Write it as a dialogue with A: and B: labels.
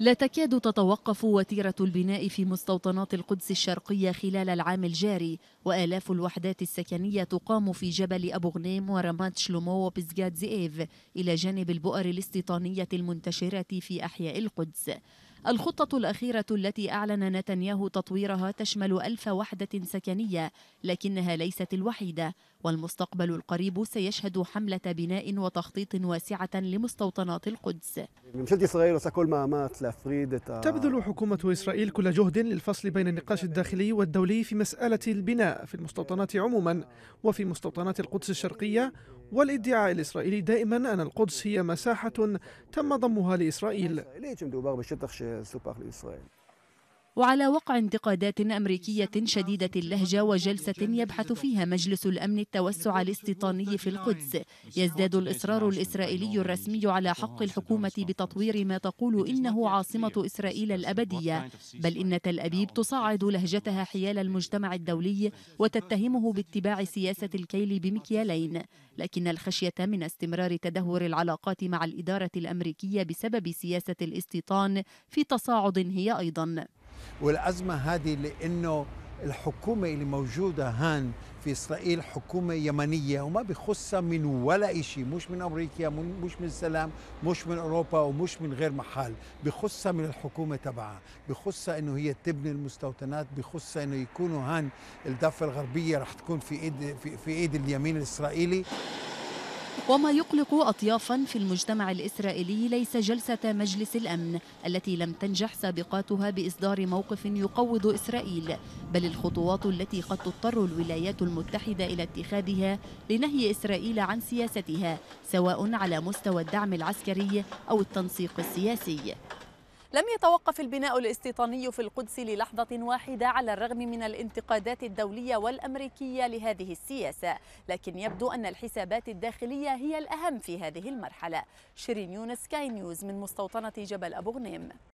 A: لا تكاد تتوقف وتيرة البناء في مستوطنات القدس الشرقية خلال العام الجاري وآلاف الوحدات السكنية تقام في جبل أبو غنيم ورمات شلومو وبزجاد زئيف إلى جانب البؤر الاستيطانية المنتشرة في أحياء القدس الخطة الأخيرة التي أعلن نتنياهو تطويرها تشمل ألف وحدة سكنية لكنها ليست الوحيدة والمستقبل القريب سيشهد حملة بناء وتخطيط واسعة لمستوطنات القدس
B: تبذل حكومة إسرائيل كل جهد للفصل بين النقاش الداخلي والدولي في مسألة البناء في المستوطنات عموما وفي مستوطنات القدس الشرقية والادعاء الإسرائيلي دائما أن القدس هي مساحة تم ضمها لإسرائيل
A: وعلى وقع انتقادات أمريكية شديدة اللهجة وجلسة يبحث فيها مجلس الأمن التوسع الاستيطاني في القدس يزداد الإصرار الإسرائيلي الرسمي على حق الحكومة بتطوير ما تقول إنه عاصمة إسرائيل الأبدية بل إن تل أبيب تصعد لهجتها حيال المجتمع الدولي وتتهمه باتباع سياسة الكيل بمكيالين لكن الخشية من استمرار تدهور العلاقات مع الإدارة الأمريكية بسبب سياسة الاستيطان في تصاعد هي أيضاً
C: والأزمة هذه لأنه الحكومة اللي موجودة هان في إسرائيل حكومة يمنية وما بخصها من ولا شيء مش من أمريكا مش من السلام مش من أوروبا ومش من غير محل بخصها من الحكومة تبعها بخصها أنه هي تبني المستوطنات بخصها أنه يكونوا هان الضفة الغربية رح تكون في إيد, في, في إيد اليمين الإسرائيلي
A: وما يقلق أطيافا في المجتمع الإسرائيلي ليس جلسة مجلس الأمن التي لم تنجح سابقاتها بإصدار موقف يقوض إسرائيل بل الخطوات التي قد تضطر الولايات المتحدة إلى اتخاذها لنهي إسرائيل عن سياستها سواء على مستوى الدعم العسكري أو التنسيق السياسي لم يتوقف البناء الاستيطاني في القدس للحظة واحدة على الرغم من الانتقادات الدولية والأمريكية لهذه السياسة لكن يبدو أن الحسابات الداخلية هي الأهم في هذه المرحلة شيرين يونس كاي نيوز من مستوطنة جبل أبو غنيم